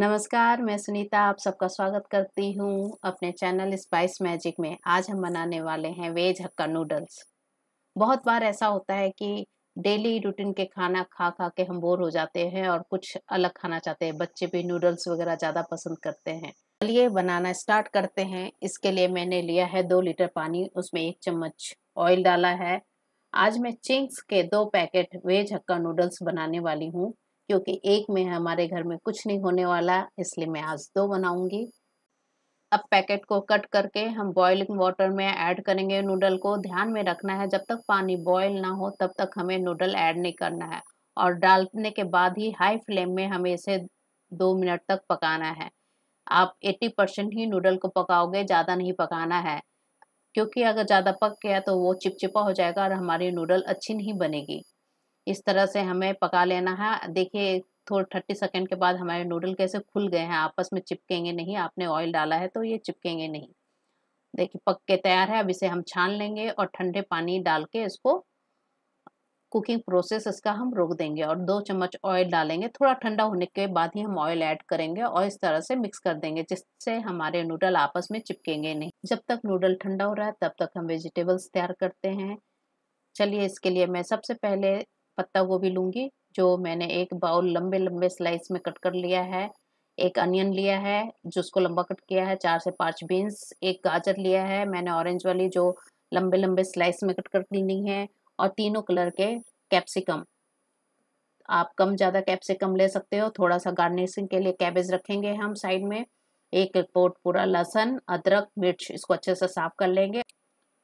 नमस्कार मैं सुनीता आप सबका स्वागत करती हूँ अपने चैनल स्पाइस मैजिक में आज हम बनाने वाले हैं वेज हक्का नूडल्स बहुत बार ऐसा होता है कि डेली रूटीन के खाना खा खा के हम बोर हो जाते हैं और कुछ अलग खाना चाहते हैं बच्चे भी नूडल्स वगैरह ज़्यादा पसंद करते हैं चलिए बनाना स्टार्ट करते हैं इसके लिए मैंने लिया है दो लीटर पानी उसमें एक चम्मच ऑयल डाला है आज मैं चिंग्स के दो पैकेट वेज हक्का नूडल्स बनाने वाली हूँ क्योंकि एक में हमारे घर में कुछ नहीं होने वाला इसलिए मैं आज दो बनाऊंगी अब पैकेट को कट करके हम बॉइलिंग वाटर में ऐड करेंगे नूडल को ध्यान में रखना है जब तक पानी बॉयल ना हो तब तक हमें नूडल ऐड नहीं करना है और डालने के बाद ही हाई फ्लेम में हमें इसे दो मिनट तक पकाना है आप 80 परसेंट ही नूडल को पकाओगे ज़्यादा नहीं पकाना है क्योंकि अगर ज़्यादा पक गया तो वो चिपचिपा हो जाएगा और हमारी नूडल अच्छी नहीं बनेगी इस तरह से हमें पका लेना है देखिए थोड़ा थर्टी सेकेंड के बाद हमारे नूडल कैसे खुल गए हैं आपस में चिपकेंगे नहीं आपने ऑयल डाला है तो ये चिपकेंगे नहीं देखिए पक के तैयार है अब इसे हम छान लेंगे और ठंडे पानी डाल के इसको कुकिंग प्रोसेस इसका हम रोक देंगे और दो चम्मच ऑयल डालेंगे थोड़ा ठंडा होने के बाद ही हम ऑयल ऐड करेंगे और इस तरह से मिक्स कर देंगे जिससे हमारे नूडल आपस में चिपकेंगे नहीं जब तक नूडल ठंडा हो रहा है तब तक हम वेजिटेबल्स तैयार करते हैं चलिए इसके लिए मैं सबसे पहले पत्ता गोभी लूंगी जो मैंने एक बाउल लंबे लंबे स्लाइस में कट कर लिया है एक अनियन लिया है जिसको लंबा कट किया है चार से पांच बीन्स एक गाजर लिया है मैंने ऑरेंज वाली जो लंबे लंबे स्लाइस में कट कर ली है और तीनों कलर के कैप्सिकम आप कम ज़्यादा कैप्सिकम ले सकते हो थोड़ा सा गार्निशिंग के लिए कैबेज रखेंगे हम साइड में एक पोट पूरा लहसन अदरक मिर्च इसको अच्छे से साफ कर लेंगे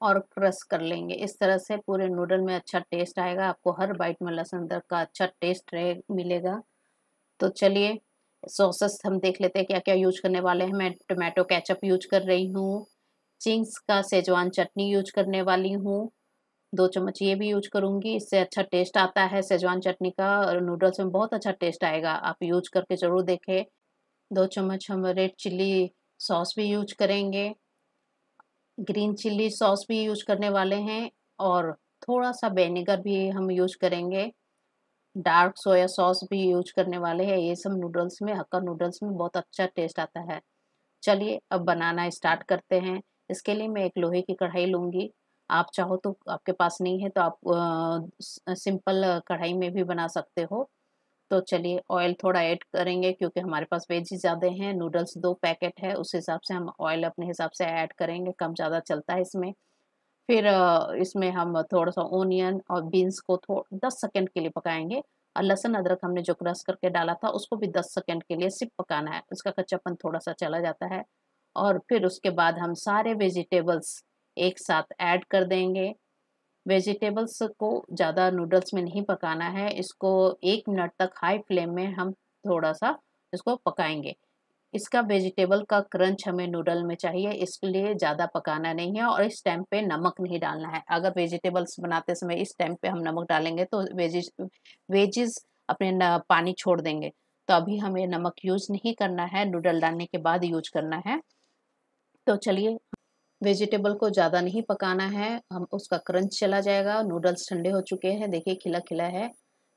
और क्रश कर लेंगे इस तरह से पूरे नूडल में अच्छा टेस्ट आएगा आपको हर बाइट में लहसुन अदरक का अच्छा टेस्ट रहे मिलेगा तो चलिए सॉसेस हम देख लेते हैं क्या क्या यूज करने वाले हैं मैं टोमेटो कैचअप यूज कर रही हूँ चिंग्स का सेजवान चटनी यूज करने वाली हूँ दो चम्मच ये भी यूज करूँगी इससे अच्छा टेस्ट आता है सेजवान चटनी का और नूडल्स में बहुत अच्छा टेस्ट आएगा आप यूज करके ज़रूर देखें दो चम्मच हम रेड चिल्ली सॉस भी यूज करेंगे ग्रीन चिल्ली सॉस भी यूज करने वाले हैं और थोड़ा सा वेनेगर भी हम यूज करेंगे डार्क सोया सॉस भी यूज करने वाले हैं ये सब नूडल्स में हक्का नूडल्स में बहुत अच्छा टेस्ट आता है चलिए अब बनाना स्टार्ट करते हैं इसके लिए मैं एक लोहे की कढ़ाई लूँगी आप चाहो तो आपके पास नहीं है तो आप आ, सिंपल कढ़ाई में भी बना सकते हो तो चलिए ऑयल थोड़ा ऐड करेंगे क्योंकि हमारे पास वेज ज़्यादा हैं नूडल्स दो पैकेट है उस हिसाब से हम ऑयल अपने हिसाब से ऐड करेंगे कम ज़्यादा चलता है इसमें फिर इसमें हम थोड़ा सा ओनियन और बीन्स को थोड़ा दस सेकेंड के लिए पकाएंगे और लहसुन अदरक हमने जो क्रश करके डाला था उसको भी दस सेकेंड के लिए सिर्फ पकाना है उसका कच्चापन थोड़ा सा चला जाता है और फिर उसके बाद हम सारे वेजिटेबल्स एक साथ ऐड कर देंगे वेजिटेबल्स को ज़्यादा नूडल्स में नहीं पकाना है इसको एक मिनट तक हाई फ्लेम में हम थोड़ा सा इसको पकाएंगे इसका वेजिटेबल का क्रंच हमें नूडल में चाहिए इसके लिए ज़्यादा पकाना नहीं है और इस टाइम पे नमक नहीं डालना है अगर वेजिटेबल्स बनाते समय इस टाइम पे हम नमक डालेंगे तो वेजिज वेजिज अपने पानी छोड़ देंगे तो अभी हमें नमक यूज़ नहीं करना है नूडल डालने के बाद यूज करना है तो चलिए वेजिटेबल को ज़्यादा नहीं पकाना है हम उसका क्रंच चला जाएगा नूडल्स ठंडे हो चुके हैं देखिए खिला खिला है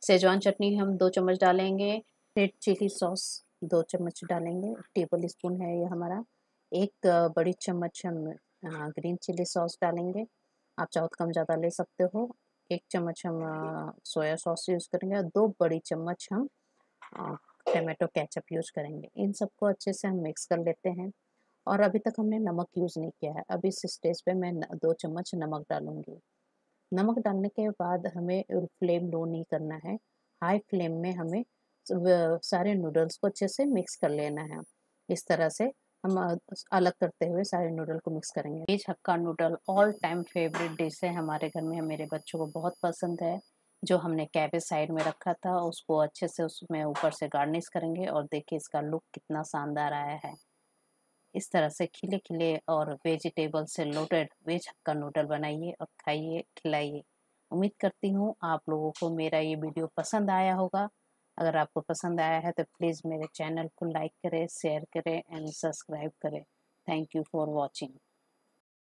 सेजवान चटनी हम दो चम्मच डालेंगे रेड चिली सॉस दो चम्मच डालेंगे टेबल स्पून है ये हमारा एक बड़ी चम्मच हम ग्रीन चिली सॉस डालेंगे आप चाहो तो कम ज़्यादा ले सकते हो एक चम्मच हम सोया सॉस यूज़ करेंगे और दो बड़ी चम्मच हम टमाटो कैचअप यूज़ करेंगे इन सबको अच्छे से हम मिक्स कर लेते हैं और अभी तक हमने नमक यूज़ नहीं किया है अब इस स्टेज पे मैं दो चम्मच नमक डालूंगी नमक डालने के बाद हमें फ्लेम लो नहीं करना है हाई फ्लेम में हमें सारे नूडल्स को अच्छे से मिक्स कर लेना है इस तरह से हम अलग करते हुए सारे नूडल को मिक्स करेंगे veg Hakka noodle all time favourite dish है हमारे घर में मेरे बच्चों को बहुत पसंद है जो हमने कैबेज साइड में रखा था उसको अच्छे से उसमें ऊपर से गार्निश करेंगे और देखिए इसका लुक कितना शानदार आया है इस तरह से खिले खिले और वेजिटेबल से लोटेड वेज हक्का नूडल बनाइए और खाइए खिलाइए उम्मीद करती हूँ आप लोगों को मेरा ये वीडियो पसंद आया होगा अगर आपको पसंद आया है तो प्लीज़ मेरे चैनल को लाइक करें शेयर करें एंड सब्सक्राइब करें थैंक यू फॉर वॉचिंग